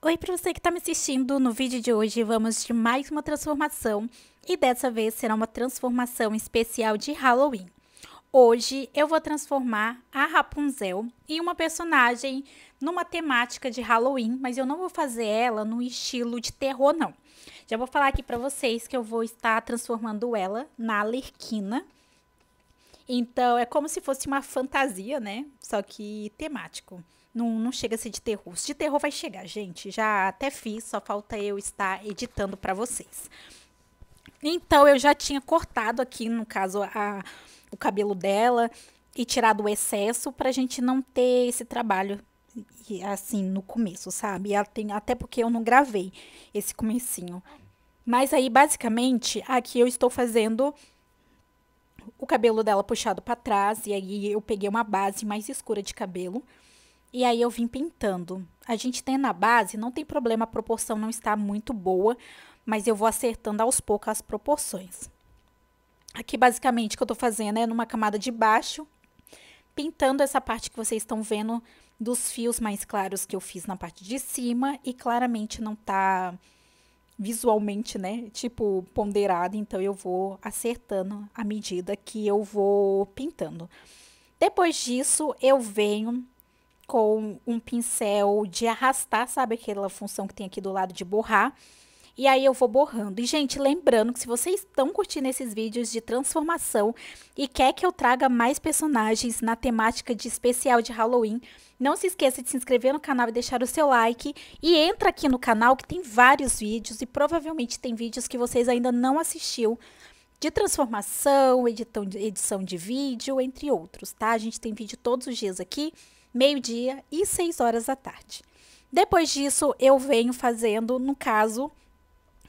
Oi para você que está me assistindo, no vídeo de hoje vamos de mais uma transformação e dessa vez será uma transformação especial de Halloween. Hoje eu vou transformar a Rapunzel em uma personagem numa temática de Halloween, mas eu não vou fazer ela no estilo de terror não. Já vou falar aqui para vocês que eu vou estar transformando ela na Alerquina. Então é como se fosse uma fantasia, né? Só que temático. Não, não chega a ser de terror. De terror vai chegar, gente. Já até fiz, só falta eu estar editando para vocês. Então, eu já tinha cortado aqui, no caso, a, o cabelo dela e tirado o excesso para a gente não ter esse trabalho assim no começo, sabe? Até porque eu não gravei esse comecinho. Mas aí, basicamente, aqui eu estou fazendo o cabelo dela puxado para trás e aí eu peguei uma base mais escura de cabelo e aí eu vim pintando. A gente tem na base, não tem problema, a proporção não está muito boa, mas eu vou acertando aos poucos as proporções. Aqui, basicamente, o que eu estou fazendo é numa camada de baixo, pintando essa parte que vocês estão vendo dos fios mais claros que eu fiz na parte de cima e claramente não está visualmente, né, tipo ponderado, então eu vou acertando à medida que eu vou pintando. Depois disso, eu venho com um pincel de arrastar, sabe aquela função que tem aqui do lado de borrar? E aí eu vou borrando. E, gente, lembrando que se vocês estão curtindo esses vídeos de transformação e quer que eu traga mais personagens na temática de especial de Halloween, não se esqueça de se inscrever no canal e deixar o seu like. E entra aqui no canal que tem vários vídeos e provavelmente tem vídeos que vocês ainda não assistiu de transformação, edição, de vídeo, entre outros, tá? A gente tem vídeo todos os dias aqui meio-dia e 6 horas da tarde. Depois disso, eu venho fazendo, no caso,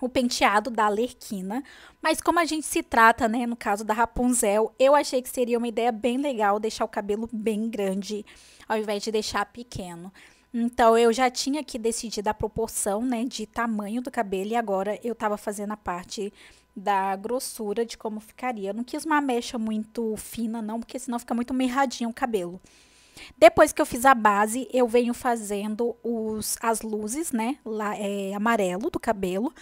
o penteado da Lerquina, mas como a gente se trata, né, no caso da Rapunzel, eu achei que seria uma ideia bem legal deixar o cabelo bem grande ao invés de deixar pequeno. Então eu já tinha que decidir da proporção, né, de tamanho do cabelo e agora eu estava fazendo a parte da grossura de como ficaria. Eu não quis uma mecha muito fina não, porque senão fica muito mirradinho o cabelo. Depois que eu fiz a base, eu venho fazendo os, as luzes, né? Lá, é, amarelo do cabelo.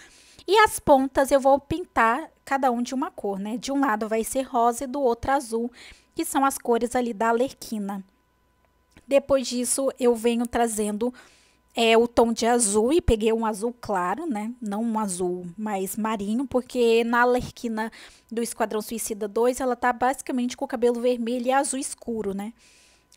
E as pontas eu vou pintar cada um de uma cor, né? De um lado vai ser rosa e do outro azul, que são as cores ali da alerquina. Depois disso, eu venho trazendo é, o tom de azul e peguei um azul claro, né? Não um azul mais marinho, porque na alerquina do Esquadrão Suicida 2, ela tá basicamente com o cabelo vermelho e azul escuro, né?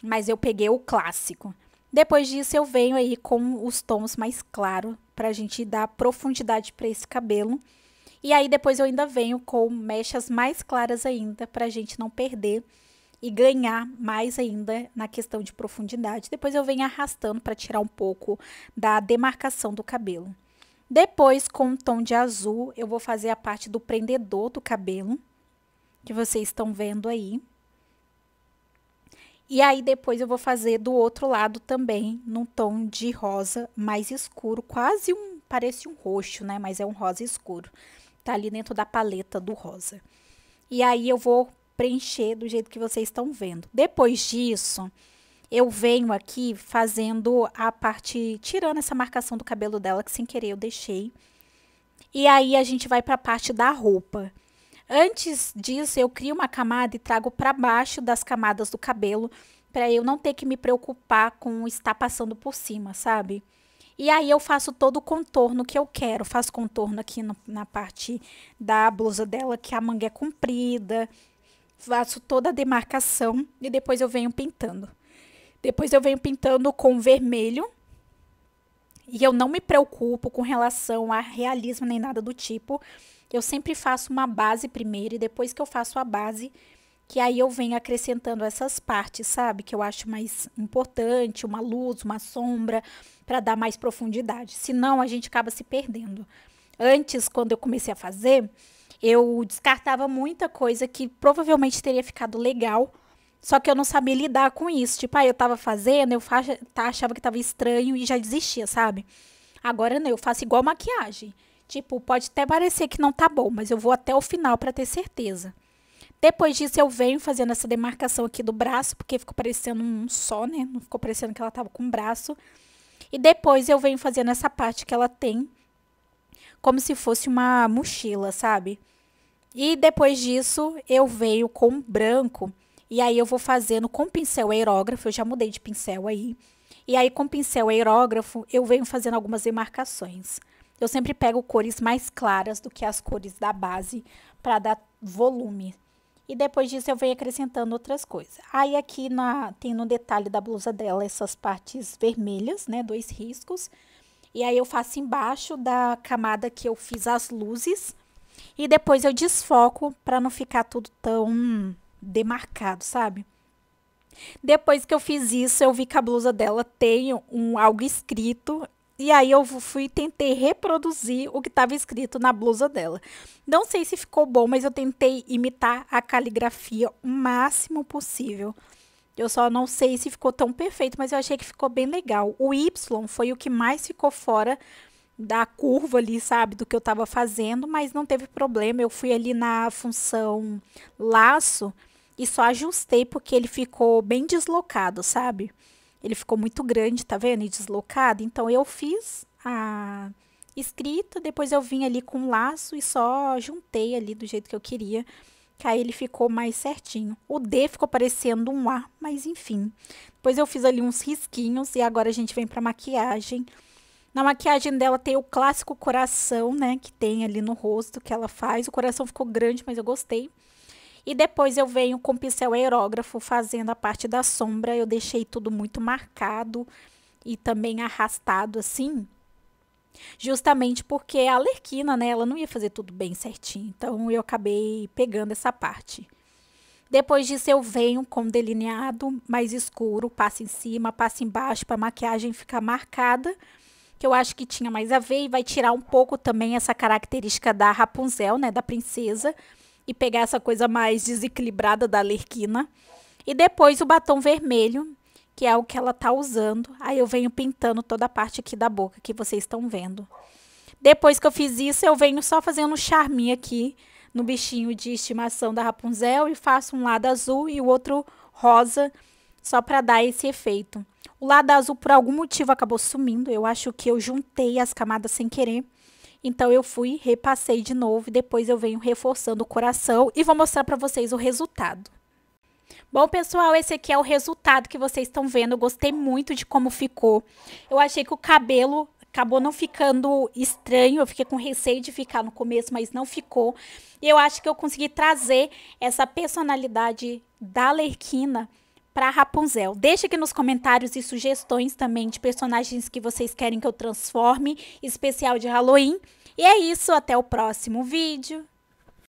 mas eu peguei o clássico. Depois disso eu venho aí com os tons mais claros para a gente dar profundidade para esse cabelo. E aí depois eu ainda venho com mechas mais claras ainda para a gente não perder e ganhar mais ainda na questão de profundidade. Depois eu venho arrastando para tirar um pouco da demarcação do cabelo. Depois, com um tom de azul, eu vou fazer a parte do prendedor do cabelo, que vocês estão vendo aí. E aí depois eu vou fazer do outro lado também, num tom de rosa mais escuro, quase um, parece um roxo, né? Mas é um rosa escuro. Tá ali dentro da paleta do rosa. E aí eu vou preencher do jeito que vocês estão vendo. Depois disso, eu venho aqui fazendo a parte, tirando essa marcação do cabelo dela que sem querer eu deixei. E aí a gente vai para a parte da roupa. Antes disso, eu crio uma camada e trago para baixo das camadas do cabelo, para eu não ter que me preocupar com estar passando por cima, sabe? E aí eu faço todo o contorno que eu quero. Faço contorno aqui no, na parte da blusa dela, que a manga é comprida. Faço toda a demarcação e depois eu venho pintando. Depois eu venho pintando com vermelho, e eu não me preocupo com relação a realismo nem nada do tipo. Eu sempre faço uma base primeiro e depois que eu faço a base, que aí eu venho acrescentando essas partes, sabe? Que eu acho mais importante, uma luz, uma sombra, para dar mais profundidade. Senão a gente acaba se perdendo. Antes, quando eu comecei a fazer, eu descartava muita coisa que provavelmente teria ficado legal só que eu não sabia lidar com isso. Tipo, aí ah, eu tava fazendo, eu tá, achava que tava estranho e já desistia, sabe? Agora não, eu faço igual maquiagem. Tipo, pode até parecer que não tá bom, mas eu vou até o final para ter certeza. Depois disso, eu venho fazendo essa demarcação aqui do braço, porque ficou parecendo um só, né? Não ficou parecendo que ela tava com o braço. E depois eu venho fazendo essa parte que ela tem, como se fosse uma mochila, sabe? E depois disso, eu venho com branco e aí eu vou fazendo com pincel aerógrafo, eu já mudei de pincel aí. E aí com pincel aerógrafo eu venho fazendo algumas demarcações. Eu sempre pego cores mais claras do que as cores da base para dar volume. E depois disso eu venho acrescentando outras coisas. Aí aqui na, tem no detalhe da blusa dela essas partes vermelhas, né? Dois riscos. E aí eu faço embaixo da camada que eu fiz as luzes. E depois eu desfoco para não ficar tudo tão demarcado, sabe? Depois que eu fiz isso, eu vi que a blusa dela tem um algo escrito e aí eu fui tentei reproduzir o que estava escrito na blusa dela. Não sei se ficou bom, mas eu tentei imitar a caligrafia o máximo possível. Eu só não sei se ficou tão perfeito, mas eu achei que ficou bem legal. O Y foi o que mais ficou fora da curva ali, sabe, do que eu estava fazendo, mas não teve problema. Eu fui ali na função laço e só ajustei porque ele ficou bem deslocado, sabe? Ele ficou muito grande, tá vendo? E deslocado. Então eu fiz a escrita, depois eu vim ali com um laço e só juntei ali do jeito que eu queria. Que aí ele ficou mais certinho. O D ficou parecendo um A, mas enfim. Depois eu fiz ali uns risquinhos e agora a gente vem pra maquiagem. Na maquiagem dela tem o clássico coração, né? Que tem ali no rosto que ela faz. O coração ficou grande, mas eu gostei. E depois eu venho com pincel aerógrafo fazendo a parte da sombra. Eu deixei tudo muito marcado e também arrastado assim. Justamente porque a alerquina, né, ela não ia fazer tudo bem certinho. Então eu acabei pegando essa parte. Depois disso eu venho com delineado mais escuro, passo em cima, passo embaixo para a maquiagem ficar marcada, que eu acho que tinha mais a ver e vai tirar um pouco também essa característica da Rapunzel, né, da princesa e pegar essa coisa mais desequilibrada da Lerquina. E depois o batom vermelho, que é o que ela tá usando. Aí eu venho pintando toda a parte aqui da boca que vocês estão vendo. Depois que eu fiz isso, eu venho só fazendo um charminho aqui no bichinho de estimação da Rapunzel e faço um lado azul e o outro rosa, só para dar esse efeito. O lado azul, por algum motivo, acabou sumindo. Eu acho que eu juntei as camadas sem querer. Então eu fui, repassei de novo e depois eu venho reforçando o coração e vou mostrar para vocês o resultado. Bom, pessoal, esse aqui é o resultado que vocês estão vendo. Eu gostei muito de como ficou. Eu achei que o cabelo acabou não ficando estranho. Eu fiquei com receio de ficar no começo, mas não ficou. E eu acho que eu consegui trazer essa personalidade da Lerquina para Rapunzel. Deixe aqui nos comentários e sugestões também de personagens que vocês querem que eu transforme, especial de Halloween. E é isso, até o próximo vídeo.